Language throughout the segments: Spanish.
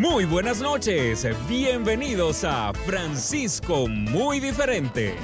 Muy buenas noches, bienvenidos a Francisco Muy Diferente.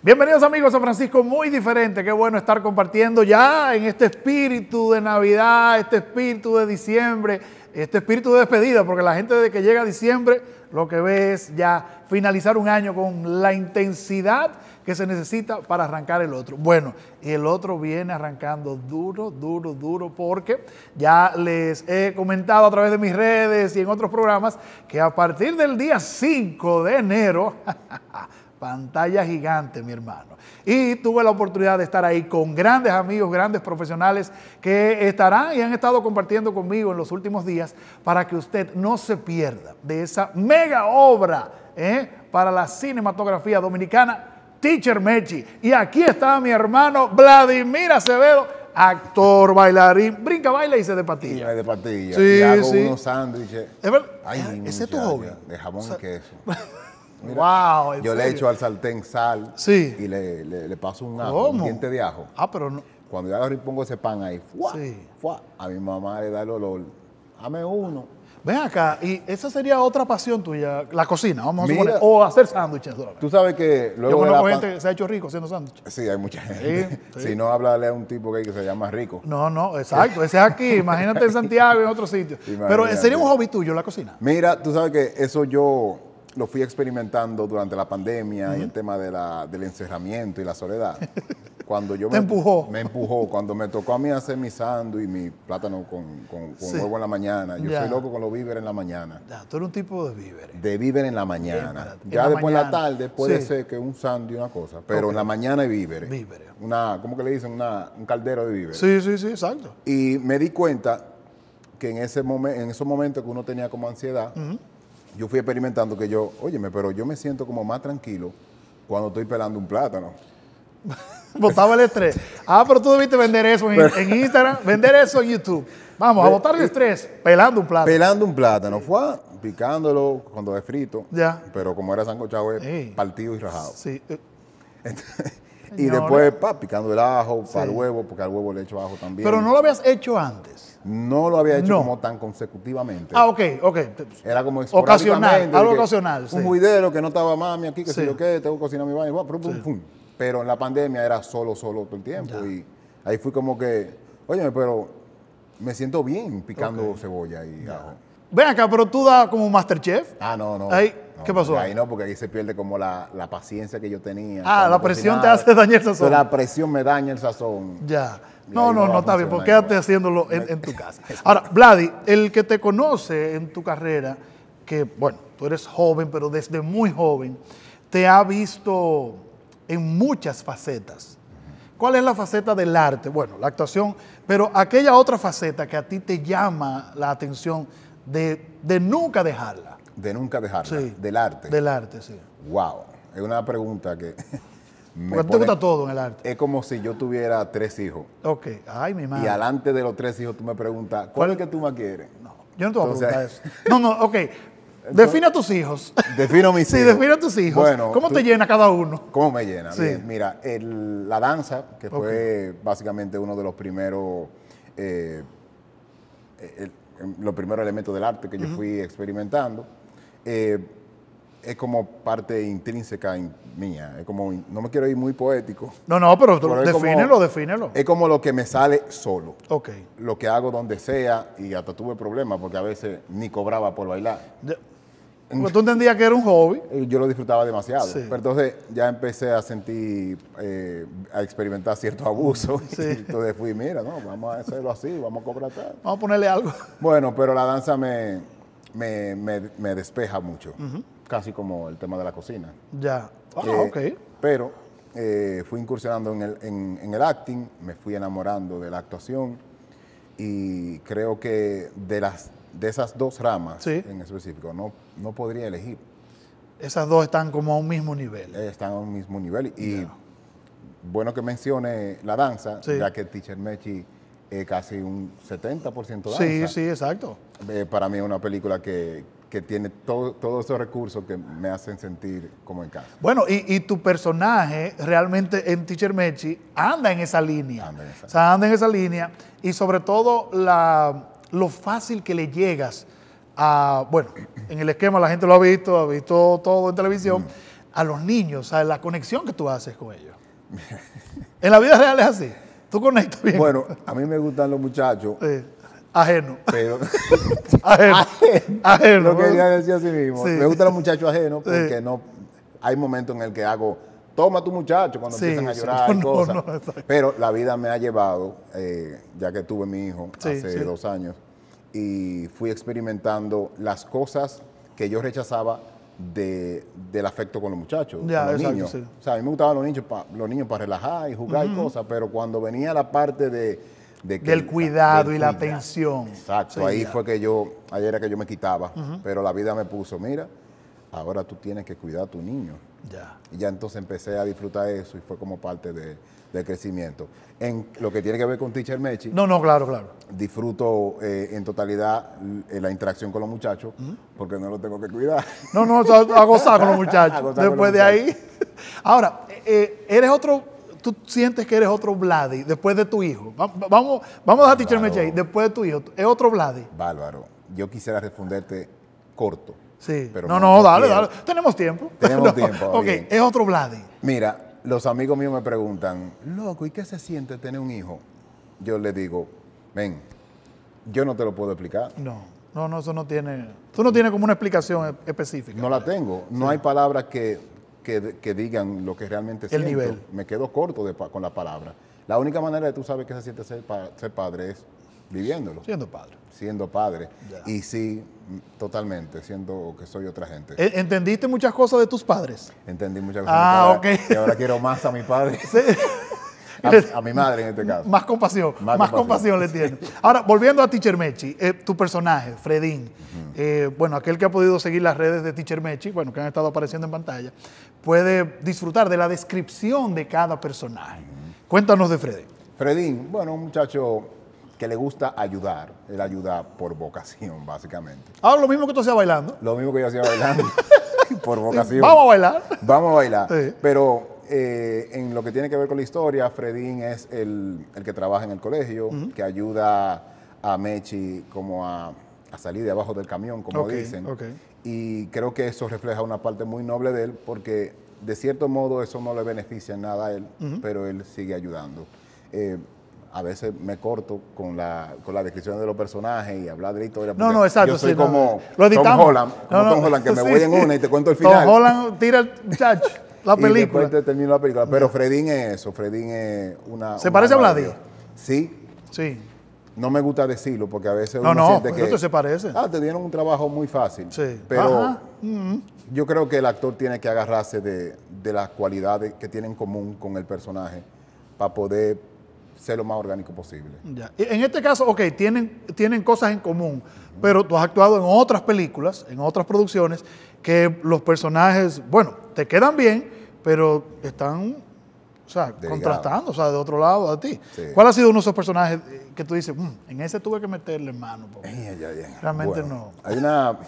Bienvenidos amigos a Francisco Muy Diferente, qué bueno estar compartiendo ya en este espíritu de Navidad, este espíritu de diciembre, este espíritu de despedida, porque la gente desde que llega a diciembre lo que ve es ya finalizar un año con la intensidad que se necesita para arrancar el otro. Bueno, el otro viene arrancando duro, duro, duro, porque ya les he comentado a través de mis redes y en otros programas que a partir del día 5 de enero Pantalla gigante, mi hermano. Y tuve la oportunidad de estar ahí con grandes amigos, grandes profesionales que estarán y han estado compartiendo conmigo en los últimos días para que usted no se pierda de esa mega obra ¿eh? para la cinematografía dominicana, Teacher Mechi. Y aquí está mi hermano Vladimir Acevedo actor, bailarín, brinca, baila y se de patilla. de patilla. Sí, y hago unos sándwiches. ¿Ese es tu hobby? De jamón y queso. yo le echo al sartén sal y le, le, paso un ajo, diente de ajo. Ah, pero no. Cuando yo agarro y pongo ese pan ahí, a mi mamá le da el olor. Dame uno. Ven acá, y esa sería otra pasión tuya, la cocina, vamos a o hacer sándwiches. Tú sabes que luego. Yo conozco gente que se ha hecho rico haciendo sándwiches. Sí, hay mucha gente. Si no, háblale a un tipo que, se llama rico. No, no, exacto, ese es aquí, imagínate en Santiago y en otro sitio. Pero sería un hobby tuyo la cocina. Mira, tú sabes que eso yo lo fui experimentando durante la pandemia y el tema de la, del encerramiento y la soledad. Cuando yo me empujó. Me empujó. Cuando me tocó a mí hacer mi sándwich y mi plátano con, con, huevo en la mañana. Yo soy loco con los víveres en la mañana. todo tú eres un tipo de víveres. De víveres en la mañana. ya después en la tarde puede ser que un sándwich una cosa, pero en la mañana hay víveres. Víveres. Una, ¿cómo que le dicen? Una, un caldero de víveres. Sí, sí, sí, exacto. Y me di cuenta que en, ese en esos momentos que uno tenía como ansiedad, yo fui experimentando que yo, óyeme, pero yo me siento como más tranquilo cuando estoy pelando un plátano. Botaba el estrés. Ah, pero tú debiste vender eso en, Instagram, vender eso en YouTube. Vamos, a botar el eh, estrés, pelando un plátano. Pelando un plátano. Fue picándolo cuando es frito. Ya. Pero como era sancochado, es partido y rajado. Sí. Eh. Y después, picando el ajo, para el huevo, porque al huevo le echo ajo también. Pero no lo habías hecho antes. No lo había hecho como tan consecutivamente. Ah, ok, ok. Era como Ocasional, algo ocasional. Un huidero que no estaba mami aquí, que si yo qué, tengo que cocinar mi baño. Pero en la pandemia era solo, solo todo el tiempo. Y ahí fui como que, oye, pero me siento bien picando cebolla y ajo. Ven acá, pero tú das como Masterchef. Ah, no, no. Ahí, ¿Qué pasó? Ahí no, porque ahí se pierde como la, paciencia que yo tenía. Ah, la presión te hace dañar el sazón. La presión me daña el sazón. Ya. No, no, no, está bien, porque quédate haciéndolo en, tu casa. Ahora, Vladi, el que te conoce en tu carrera, que bueno, tú eres joven, pero desde muy joven, te ha visto en muchas facetas. ¿Cuál es la faceta del arte? Bueno, la actuación, pero aquella otra faceta que a ti te llama la atención de nunca dejarla. De nunca dejarla. Sí, del arte. Del arte, sí. Wow. Es una pregunta que. Me Porque gusta todo en el arte. Es como si yo tuviera tres hijos. Ok. Ay, mi madre. Y alante de los tres hijos tú me preguntas, ¿cuál es que tú más quieres? No, yo no te voy a preguntar eso. No, no, ok. defina a tus hijos. Defino mis hijos. Sí, define a tus hijos. Bueno, ¿Cómo te llena cada uno? ¿Cómo me llena? Sí. mira, el, la danza, que fue básicamente uno de los primeros, eh, eh, los primeros elementos del arte que yo fui experimentando, eh, es como parte intrínseca mía. Es como, no me quiero ir muy poético. No, no, pero, defínelo, defínelo. Es como lo que me sale solo. Ok. Lo que hago donde sea y hasta tuve problemas porque a veces ni cobraba por bailar. Pues, tú entendías que era un hobby. Eh, yo lo disfrutaba demasiado. Pero entonces ya empecé a sentir, eh, a experimentar cierto abuso. Sí. Entonces fui, mira, no, vamos a hacerlo así, vamos a cobrar tal. Vamos a ponerle algo. Bueno, pero la danza me, me, me, despeja mucho, casi como el tema de la cocina. Ya, ah, eh, ok. Pero eh, fui incursionando en el, en, el acting, me fui enamorando de la actuación y creo que de, las, de esas dos ramas en específico no, no podría elegir. Esas dos están como a un mismo nivel. Eh, están a un mismo nivel y bueno que mencione la danza, ya que Teacher Mechi es casi un 70% danza. Sí, sí, exacto. Eh, para mí es una película que, tiene todo, todos esos recursos que me hacen sentir como en casa. Bueno, y, y tu personaje realmente en Teacher Mechi anda en esa línea. Anda en esa. O sea, anda en esa línea y sobre todo la, lo fácil que le llegas a, bueno, en el esquema la gente lo ha visto, ha visto todo en televisión, mm. a los niños, a la conexión que tú haces con ellos. en la vida real es así. Tú conectas bien. Bueno, a mí me gustan los muchachos. Sí Ajeno. Pero, ajeno. ajeno. Lo mismo. Me gusta los muchachos ajenos porque no hay momentos en el que hago, toma tu muchacho cuando empiezan a llorar cosas. Pero la vida me ha llevado, eh, ya que tuve mi hijo hace dos años, y fui experimentando las cosas que yo rechazaba de, del afecto con los muchachos, los niños. O sea, a mí me gustaban los niños para los niños para relajar y jugar y cosas, pero cuando venía la parte de del cuidado y la atención. Exacto, ahí fue que yo, ayer era que yo me quitaba, pero la vida me puso, mira, ahora tú tienes que cuidar a tu niño. Ya. Y ya entonces empecé a disfrutar eso y fue como parte de, del crecimiento. En lo que tiene que ver con Teacher Mechi. No, no, claro, claro. Disfruto eh, en totalidad eh, la interacción con los muchachos porque no los tengo que cuidar. No, no, a, gozar con los muchachos. Después de ahí. Ahora, eh, eres otro tú sientes que eres otro Vladi después de tu hijo. Vamos, vamos a Teacher MJ después de tu hijo. ¿Es otro Vladi? Bárbaro. Yo quisiera responderte corto. Sí. Pero no, no, dale, dale. Tenemos tiempo. Tenemos tiempo. Ok, es otro Vladi. Mira, los amigos míos me preguntan, loco, ¿y qué se siente tener un hijo? Yo le digo, ven, yo no te lo puedo explicar. No. No, no, eso no tiene. Tú no tienes como una explicación e-, específica. No la tengo. No hay palabras que que, digan lo que realmente siento. El nivel. Me quedo corto de, con la palabra. La única manera de tú sabes que se siente ser, padre es viviéndolo. Siendo padre. Siendo padre. Y sí, totalmente, siendo que soy otra gente. E, ¿Entendiste muchas cosas de tus padres? Entendí muchas cosas. Ah, okay ok. Y ahora quiero más a mi padre. Sí. A, mi madre en este caso. Más compasión, más, compasión. le tiene. Ahora, volviendo a Teacher Mechi, eh, tu personaje, Fredín, eh, bueno, aquel que ha podido seguir las redes de Teacher Mechi, bueno, que han estado apareciendo en pantalla, puede disfrutar de la descripción de cada personaje. Cuéntanos de Fredín. Fredín, bueno, un muchacho que le gusta ayudar, él ayuda por vocación, básicamente. Ahora, lo mismo que tú hacías bailando. Lo mismo que yo hacía bailando, por vocación. Vamos a bailar. Vamos a bailar, pero eh, en lo que tiene que ver con la historia, Fredín es el, que trabaja en el colegio, que ayuda a Mechi como a, salir de abajo del camión, como dicen. Y creo que eso refleja una parte muy noble de él, porque de cierto modo eso no le beneficia en nada a él, pero él sigue ayudando. Eh, a veces me corto con la, con la descripción de los personajes y hablar de la historia. No, no, exacto. Yo soy como, Tom Holland, Holland, que me voy en una y te cuento el final. Tom Holland tira el la película. Y después la película. Pero Fredín es eso, Fredín es una... ¿Se parece a Vladí? Sí. Sí. No me gusta decirlo porque a veces no, uno no, siente pues que... No, se parece. Ah, te dieron un trabajo muy fácil. Sí. Pero mm. yo creo que el actor tiene que agarrarse de, de las cualidades que tiene en común con el personaje para poder ser lo más orgánico posible. Ya. En este caso, ok, tienen, tienen cosas en común, pero tú has actuado en otras películas, en otras producciones, que los personajes, bueno, te quedan bien, pero están o sea, contrastando, o sea, de otro lado a ti. ¿Cuál ha sido uno de esos personajes eh, que tú dices, mm, en ese tuve que meterle mano? Realmente no. Hay una,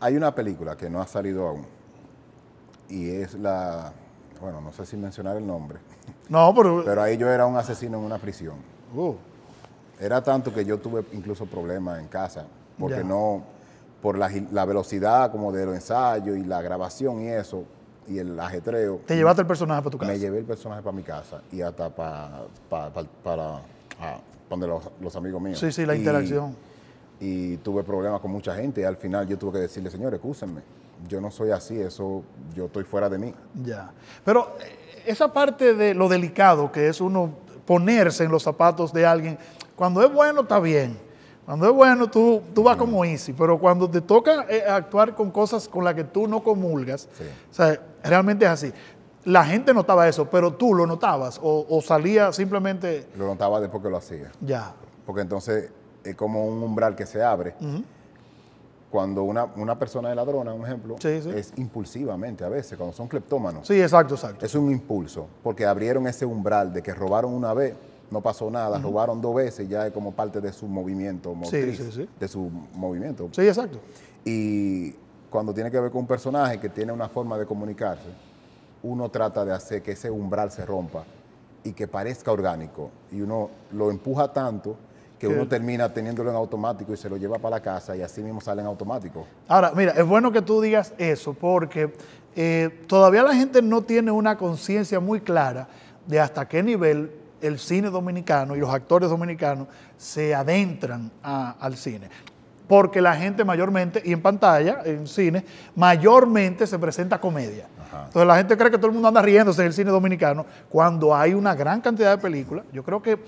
hay una película que no ha salido aún y es la bueno, no sé si mencionar el nombre. No, pero... Pero ahí yo era un asesino en una prisión. Uh. Era tanto que yo tuve incluso problemas en casa, porque no, por la, la, velocidad como de los ensayos y la grabación y eso, y el ajetreo. ¿Te llevaste el personaje para tu casa? Me llevé el personaje para mi casa y hasta para, para, ah, para, donde los, amigos míos. Sí, sí, la interacción y tuve problemas con mucha gente y al final yo tuve que decirle, señor, escúsenme yo no soy así, eso yo estoy fuera de mí. Ya, pero eh, esa parte de lo delicado que es uno ponerse en los zapatos de alguien, cuando es bueno está bien, cuando es bueno, tú, tú vas como mm. easy, pero cuando te toca eh, actuar con cosas con las que tú no comulgas, realmente es así. La gente notaba eso, pero tú lo notabas o, o, salía simplemente... Lo notaba después que lo hacía. Ya. Porque entonces es como un umbral que se abre. Cuando una, una persona es ladrona, un ejemplo, es impulsivamente a veces, cuando son cleptómanos. Sí, exacto, exacto. Es un impulso, porque abrieron ese umbral de que robaron una vez, no pasó nada, robaron dos veces, ya es como parte de su movimiento motriz, sí, sí, sí. de su movimiento. Sí, exacto. Y cuando tiene que ver con un personaje que tiene una forma de comunicarse, uno trata de hacer que ese umbral se rompa y que parezca orgánico. Y uno lo empuja tanto que uno termina teniéndolo en automático y se lo lleva para la casa y así mismo sale en automático. Ahora, mira, es bueno que tú digas eso porque eh, todavía la gente no tiene una conciencia muy clara de hasta qué nivel el cine dominicano y los actores dominicanos se adentran al cine. Porque la gente mayormente, y en pantalla, en cine, mayormente se presenta comedia. Entonces la gente cree que todo el mundo anda riéndose en el cine dominicano cuando hay una gran cantidad de películas. Yo creo que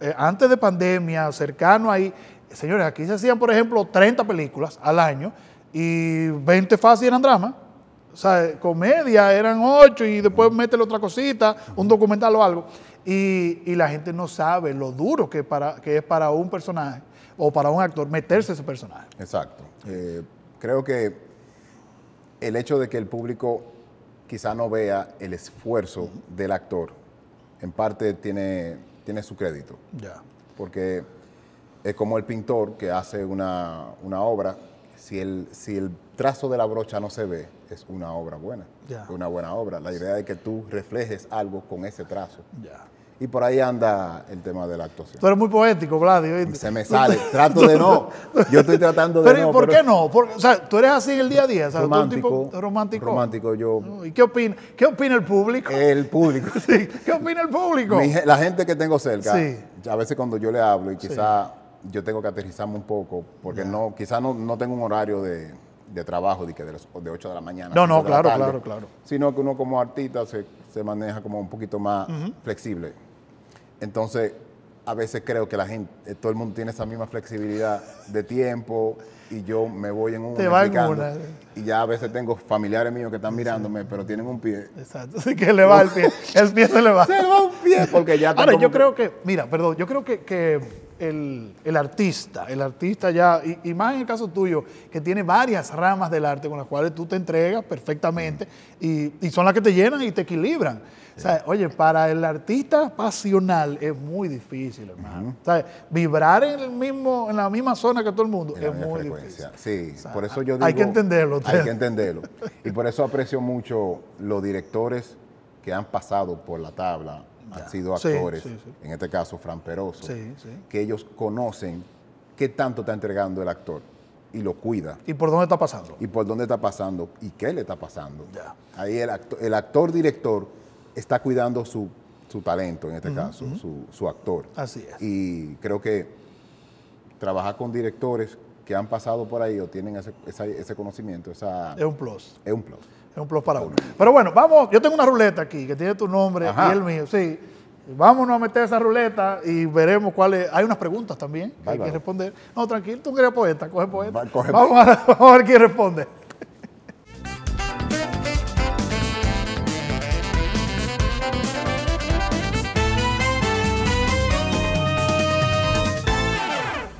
eh, antes de pandemia, cercano ahí, señores, aquí se hacían, por ejemplo, 30 películas al año y 20 fácil eran drama. O sea, eh, comedia eran 8 y después métele otra cosita, un documental o algo. Y, la gente no sabe lo duro que, para, que es para un personaje o para un actor meterse ese personaje. Exacto. Eh, creo que el hecho de que el público quizá no vea el esfuerzo del actor, en parte tiene tiene su crédito. Ya. Porque es como el pintor que hace una, obra, si el, si el trazo de la brocha no se ve, es una obra buena. Ya. Una buena obra. La idea es que tú reflejes algo con ese trazo. Ya. Y por ahí anda el tema de la actuación. Tú eres muy poético, Vladi. Se me sale. Trato de no. Yo estoy tratando de pero, no. ¿Por qué no? o sea, tú eres así el día a día. Romántico. romántico. Romántico, yo. ¿Y qué opina, qué opina el público? El público. sí. ¿Qué opina el público? la gente que tengo cerca. Sí. A veces cuando yo le hablo y quizá yo tengo que aterrizarme un poco, porque no, quizá no, tengo un horario de, trabajo de, que de, 8 de la mañana. No, no, claro, claro, claro. Sino que uno como artista se, maneja como un poquito más flexible. Entonces, a veces creo que la gente, eh, todo el mundo tiene esa misma flexibilidad de tiempo y yo me voy en un... Te va en una. Y ya a veces tengo familiares míos que están mirándome, pero tienen un pie. Exacto, así que le va el pie. El pie se le va. Se le va un pie porque ya Ahora, yo creo que, mira, perdón, yo creo que, el, el, artista, el artista ya, y, más en el caso tuyo, que tiene varias ramas del arte con las cuales tú te entregas perfectamente y, y son las que te llenan y te equilibran oye, para el artista pasional es muy difícil, hermano. vibrar en, el mismo, en la misma zona que todo el mundo es muy difícil. Sí, por eso yo digo... Hay que entenderlo. Hay que entenderlo. y por eso aprecio mucho los directores que han pasado por la tabla, han sido actores, en este caso Fran Peroso, que ellos conocen qué tanto está entregando el actor y lo cuida. ¿Y por dónde está pasando? Y por dónde está pasando y qué le está pasando. Ahí el, actor el actor director está cuidando su, talento, en este caso, su, actor. Así es. Y creo que trabajar con directores que han pasado por ahí o tienen ese, conocimiento, esa, es un plus. Es un plus. Es un plus para uno. Pero bueno, vamos, yo tengo una ruleta aquí que tiene tu nombre y el mío, sí. Vámonos a meter esa ruleta y veremos cuáles. Hay unas preguntas también que hay que responder. No, tranquilo, tú eres poeta, coge poeta. vamos, a, ver quién responde.